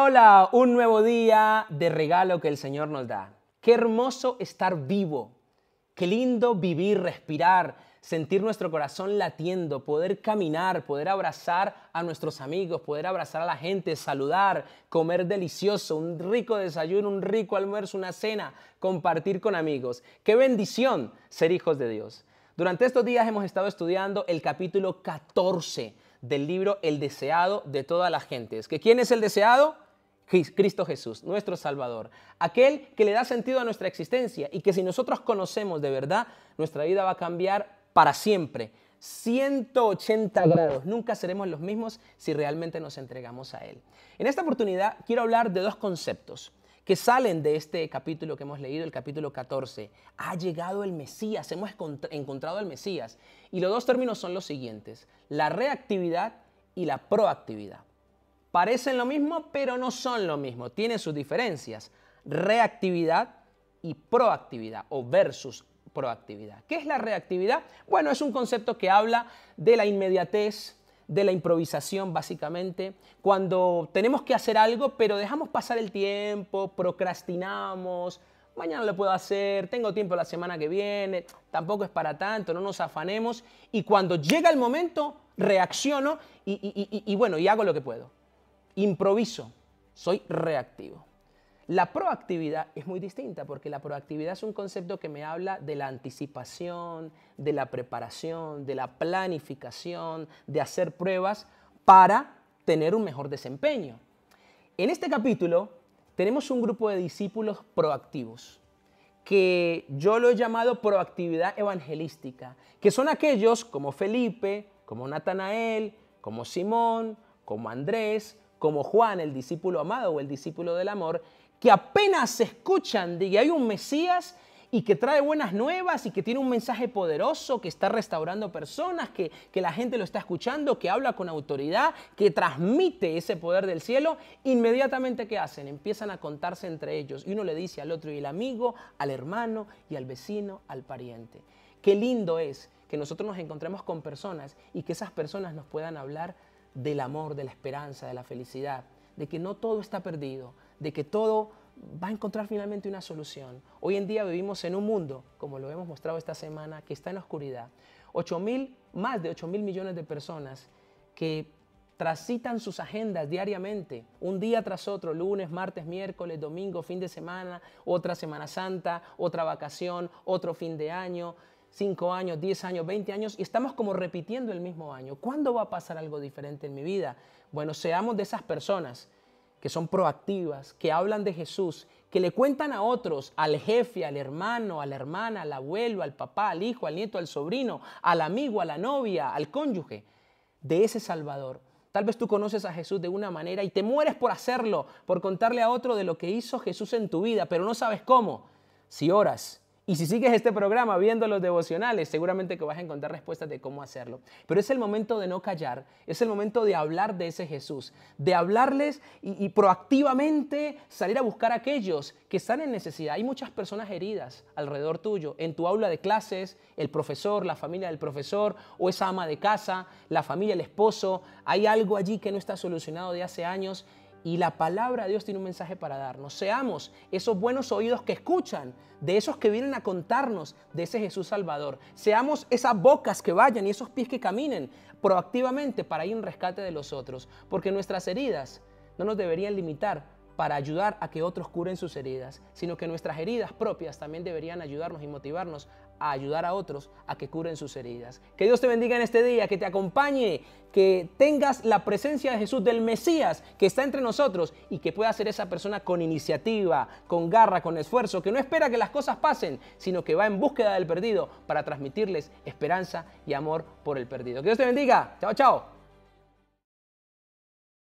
Hola, un nuevo día de regalo que el Señor nos da. Qué hermoso estar vivo, qué lindo vivir, respirar, sentir nuestro corazón latiendo, poder caminar, poder abrazar a nuestros amigos, poder abrazar a la gente, saludar, comer delicioso, un rico desayuno, un rico almuerzo, una cena, compartir con amigos. Qué bendición ser hijos de Dios. Durante estos días hemos estado estudiando el capítulo 14 del libro El deseado de todas las gentes. ¿Que quién es el deseado? Cristo Jesús, nuestro Salvador, aquel que le da sentido a nuestra existencia y que si nosotros conocemos de verdad, nuestra vida va a cambiar para siempre. 180 grados. Nunca seremos los mismos si realmente nos entregamos a Él. En esta oportunidad quiero hablar de dos conceptos que salen de este capítulo que hemos leído, el capítulo 14. Ha llegado el Mesías, hemos encontrado al Mesías. Y los dos términos son los siguientes, la reactividad y la proactividad. Parecen lo mismo, pero no son lo mismo. Tienen sus diferencias. Reactividad y proactividad o versus proactividad. ¿Qué es la reactividad? Bueno, es un concepto que habla de la inmediatez, de la improvisación básicamente, cuando tenemos que hacer algo pero dejamos pasar el tiempo, procrastinamos, mañana lo puedo hacer, tengo tiempo la semana que viene, tampoco es para tanto, no nos afanemos y cuando llega el momento reacciono y, y bueno, y hago lo que puedo improviso, soy reactivo. La proactividad es muy distinta porque la proactividad es un concepto que me habla de la anticipación, de la preparación, de la planificación, de hacer pruebas para tener un mejor desempeño. En este capítulo tenemos un grupo de discípulos proactivos que yo lo he llamado proactividad evangelística, que son aquellos como Felipe, como Natanael, como Simón, como Andrés, como Juan, el discípulo amado o el discípulo del amor, que apenas se escuchan de que hay un Mesías y que trae buenas nuevas y que tiene un mensaje poderoso, que está restaurando personas, que, que, la gente lo está escuchando, que habla con autoridad, que transmite ese poder del cielo, inmediatamente ¿qué hacen? Empiezan a contarse entre ellos. Y uno le dice al otro y el amigo, al hermano y al vecino, al pariente. Qué lindo es que nosotros nos encontremos con personas y que esas personas nos puedan hablar del amor, de la esperanza, de la felicidad, de que no todo está perdido, de que todo va a encontrar finalmente una solución. Hoy en día vivimos en un mundo, como lo hemos mostrado esta semana, que está en la oscuridad. 8 más de 8 mil millones de personas que transitan sus agendas diariamente, un día tras otro, lunes, martes, miércoles, domingo, fin de semana, otra Semana Santa, otra vacación, otro fin de año, 5 años, 10 años, 20 años y estamos como repitiendo el mismo año. ¿Cuándo va a pasar algo diferente en mi vida? Bueno, seamos de esas personas que son proactivas, que hablan de Jesús, que le cuentan a otros, al jefe, al hermano, a la hermana, al abuelo, al papá, al hijo, al nieto, al sobrino, al amigo, a la novia, al cónyuge, de ese Salvador. Tal vez tú conoces a Jesús de una manera y te mueres por hacerlo, por contarle a otro de lo que hizo Jesús en tu vida, pero no sabes cómo. Si oras, y si sigues este programa viendo los devocionales, seguramente que vas a encontrar respuestas de cómo hacerlo. Pero es el momento de no callar, es el momento de hablar de ese Jesús, de hablarles y, proactivamente salir a buscar a aquellos que están en necesidad. Hay muchas personas heridas alrededor tuyo, en tu aula de clases, el profesor, la familia del profesor, o esa ama de casa, la familia, el esposo. Hay algo allí que no está solucionado de hace años y la palabra de Dios tiene un mensaje para darnos. Seamos esos buenos oídos que escuchan, de esos que vienen a contarnos de ese Jesús Salvador. Seamos esas bocas que vayan y esos pies que caminen proactivamente para ir en rescate de los otros. Porque nuestras heridas no nos deberían limitar para ayudar a que otros curen sus heridas, sino que nuestras heridas propias también deberían ayudarnos y motivarnos a ayudar a otros a que curen sus heridas. Que Dios te bendiga en este día, que te acompañe, que tengas la presencia de Jesús, del Mesías, que está entre nosotros y que pueda ser esa persona con iniciativa, con garra, con esfuerzo, que no espera que las cosas pasen, sino que va en búsqueda del perdido para transmitirles esperanza y amor por el perdido. Que Dios te bendiga. Chao, chao.